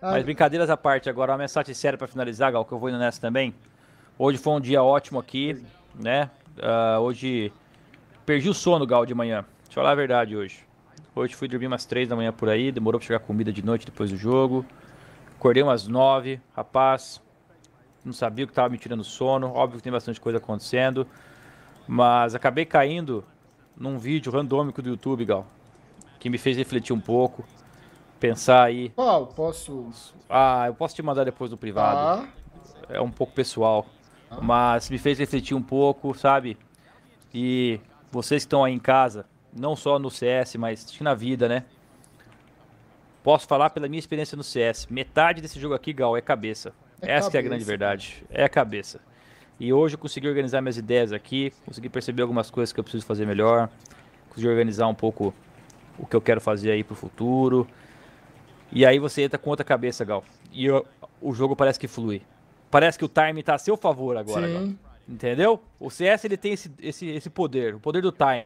Mas brincadeiras à parte, agora uma mensagem séria para finalizar, Gal, que eu vou indo nessa também. Hoje foi um dia ótimo aqui, né? Uh, hoje perdi o sono, Gal, de manhã. Deixa eu falar a verdade hoje. Hoje fui dormir umas três da manhã por aí, demorou para chegar comida de noite depois do jogo. Acordei umas nove, rapaz. Não sabia o que estava me tirando sono. Óbvio que tem bastante coisa acontecendo. Mas acabei caindo num vídeo randômico do YouTube, Gal, que me fez refletir um pouco pensar aí. Qual? Posso. Ah, eu posso te mandar depois no privado. Tá. É um pouco pessoal. Ah. Mas me fez refletir um pouco, sabe? E vocês que estão aí em casa, não só no CS, mas na vida, né? Posso falar pela minha experiência no CS. Metade desse jogo aqui, Gal, é cabeça. É Essa cabeça. é a grande verdade. É cabeça. E hoje eu consegui organizar minhas ideias aqui, consegui perceber algumas coisas que eu preciso fazer melhor, consegui organizar um pouco o que eu quero fazer aí pro futuro. E aí você entra com outra cabeça, Gal. E eu, o jogo parece que flui. Parece que o time tá a seu favor agora, Sim. Gal. Entendeu? O CS ele tem esse, esse, esse poder, o poder do timing.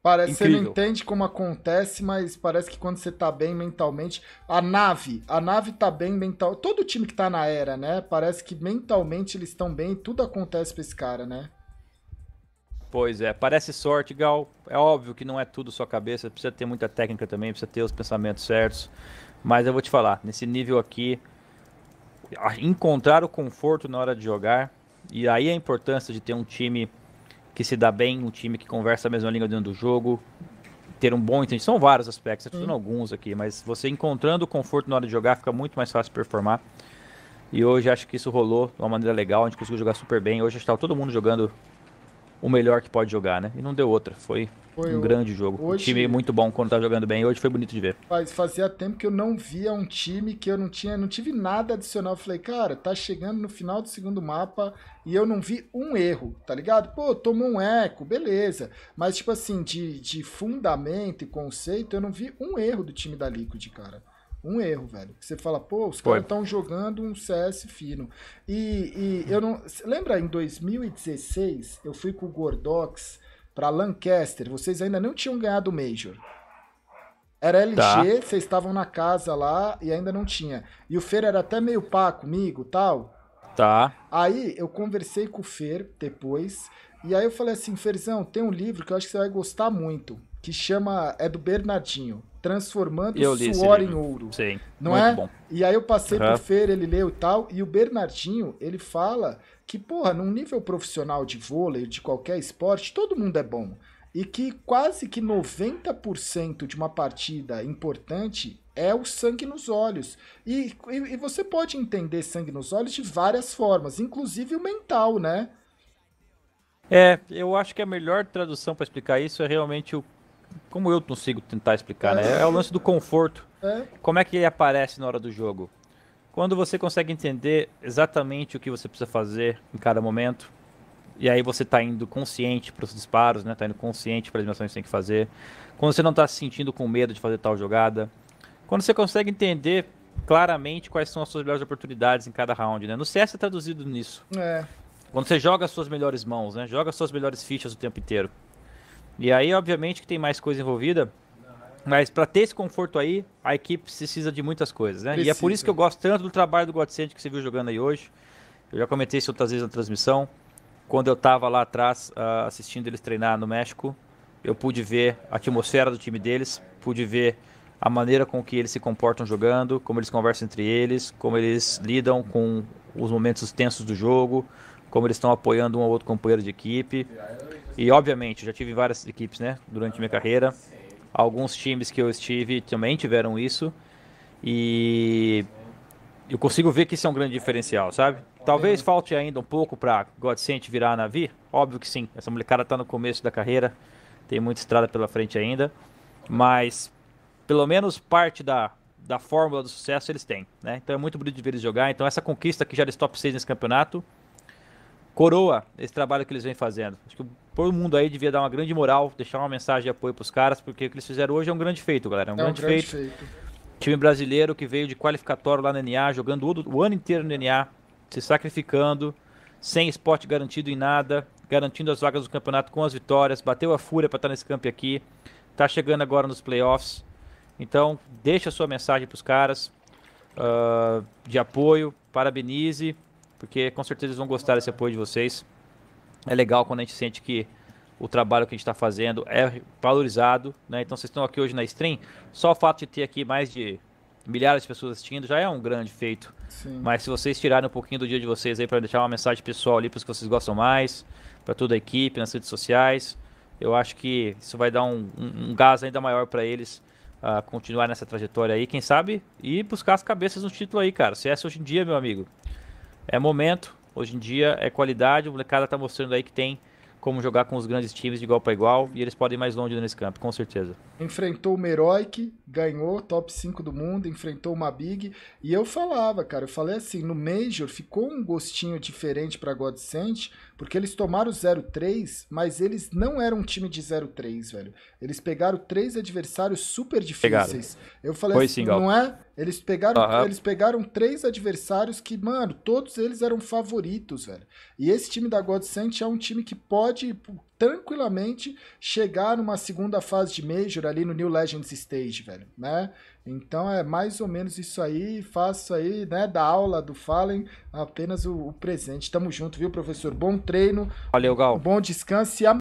Parece que você não entende como acontece, mas parece que quando você tá bem mentalmente. A nave, a nave tá bem mental. Todo time que tá na era, né? Parece que mentalmente eles estão bem e tudo acontece pra esse cara, né? Pois é, parece sorte, Gal. É óbvio que não é tudo sua cabeça, precisa ter muita técnica também, precisa ter os pensamentos certos. Mas eu vou te falar, nesse nível aqui, encontrar o conforto na hora de jogar, e aí a importância de ter um time que se dá bem, um time que conversa a mesma língua dentro do jogo, ter um bom entendimento. São vários aspectos, estou tá hum. alguns aqui, mas você encontrando o conforto na hora de jogar, fica muito mais fácil performar. E hoje acho que isso rolou de uma maneira legal, a gente conseguiu jogar super bem. Hoje está todo mundo jogando o melhor que pode jogar, né? E não deu outra. Foi, foi um grande jogo. Hoje, um time muito bom quando tá jogando bem. Hoje foi bonito de ver. Faz, fazia tempo que eu não via um time que eu não tinha, não tive nada adicional. Eu falei, cara, tá chegando no final do segundo mapa e eu não vi um erro, tá ligado? Pô, tomou um eco, beleza. Mas, tipo assim, de, de fundamento e conceito, eu não vi um erro do time da Liquid, cara. Um erro, velho. Você fala, pô, os caras estão jogando um CS fino. E, e eu não. Lembra em 2016 eu fui com o Gordox para Lancaster? Vocês ainda não tinham ganhado o Major. Era LG, tá. vocês estavam na casa lá e ainda não tinha. E o Fer era até meio pá comigo tal. Tá. Aí eu conversei com o Fer depois. E aí eu falei assim: Ferzão, tem um livro que eu acho que você vai gostar muito que chama. É do Bernardinho. Transformando Suor em Ouro. Sim. Não muito é? Bom. E aí eu passei uhum. pro Fer, ele leu e tal. E o Bernardinho, ele fala que, porra, num nível profissional de vôlei, de qualquer esporte, todo mundo é bom. E que quase que 90% de uma partida importante é o sangue nos olhos. E, e, e, você pode entender sangue nos olhos de várias formas, inclusive o mental, né? É, eu acho que a melhor tradução para explicar isso é realmente o como eu consigo tentar explicar, né? É, é o lance do conforto. É. Como é que ele aparece na hora do jogo? Quando você consegue entender exatamente o que você precisa fazer em cada momento, e aí você tá indo consciente para os disparos, né? Tá indo consciente para as animações que você tem que fazer. Quando você não tá se sentindo com medo de fazer tal jogada. Quando você consegue entender claramente quais são as suas melhores oportunidades em cada round, né? No CS é traduzido nisso. É. Quando você joga as suas melhores mãos, né? Joga as suas melhores fichas o tempo inteiro. E aí, obviamente, que tem mais coisa envolvida. Mas para ter esse conforto aí, a equipe precisa de muitas coisas, né? Precisa. E é por isso que eu gosto tanto do trabalho do Godsend que você viu jogando aí hoje. Eu já comentei isso outras vezes na transmissão. Quando eu estava lá atrás uh, assistindo eles treinar no México, eu pude ver a atmosfera do time deles, pude ver a maneira com que eles se comportam jogando, como eles conversam entre eles, como eles lidam com os momentos tensos do jogo, como eles estão apoiando um ou outro companheiro de equipe. E obviamente, já tive várias equipes, né, durante minha carreira. Alguns times que eu estive também tiveram isso. E eu consigo ver que isso é um grande diferencial, sabe? Talvez falte ainda um pouco para Godsent virar navio. Óbvio que sim. Essa molecada está no começo da carreira, tem muita estrada pela frente ainda. Mas pelo menos parte da, da fórmula do sucesso eles têm, né? Então é muito bonito de ver eles jogar. Então essa conquista que já eles top 6 nesse campeonato coroa esse trabalho que eles vêm fazendo. Acho que o Todo mundo aí devia dar uma grande moral, deixar uma mensagem de apoio pros caras, porque o que eles fizeram hoje é um grande feito, galera. É um, é grande, um grande feito. feito. Time brasileiro que veio de qualificatório lá na NA, jogando o, o ano inteiro na NA, se sacrificando, sem esporte garantido em nada, garantindo as vagas do campeonato com as vitórias, bateu a fúria para estar tá nesse campo aqui, tá chegando agora nos playoffs. Então, deixa a sua mensagem pros caras uh, de apoio, parabenize, porque com certeza eles vão gostar desse apoio de vocês. É legal quando a gente sente que o trabalho que a gente está fazendo é valorizado, né? Então vocês estão aqui hoje na stream, só o fato de ter aqui mais de milhares de pessoas assistindo já é um grande feito. Sim. Mas se vocês tirarem um pouquinho do dia de vocês aí para deixar uma mensagem pessoal ali para os que vocês gostam mais, para toda a equipe nas redes sociais, eu acho que isso vai dar um, um, um gás ainda maior para eles uh, continuar nessa trajetória aí, quem sabe, e buscar as cabeças no título aí, cara. Se essa hoje em dia, meu amigo, é momento. Hoje em dia é qualidade, o molecada tá mostrando aí que tem como jogar com os grandes times de igual para igual e eles podem ir mais longe nesse campo, com certeza. Enfrentou o Meroic, ganhou, top 5 do mundo, enfrentou uma Big. E eu falava, cara, eu falei assim: no Major ficou um gostinho diferente para Godsent, porque eles tomaram 0-3, mas eles não eram um time de 0-3, velho. Eles pegaram três adversários super difíceis. Pegaram. Eu falei Foi assim: sim, não é eles pegaram, uhum. eles pegaram três adversários que, mano, todos eles eram favoritos, velho. E esse time da God é um time que pode tipo, tranquilamente chegar numa segunda fase de Major ali no New Legends Stage, velho, né? Então é mais ou menos isso aí, faço aí, né, da aula do Fallen, apenas o, o presente. Tamo junto, viu, professor? Bom treino. Valeu, Gal. Bom descanso e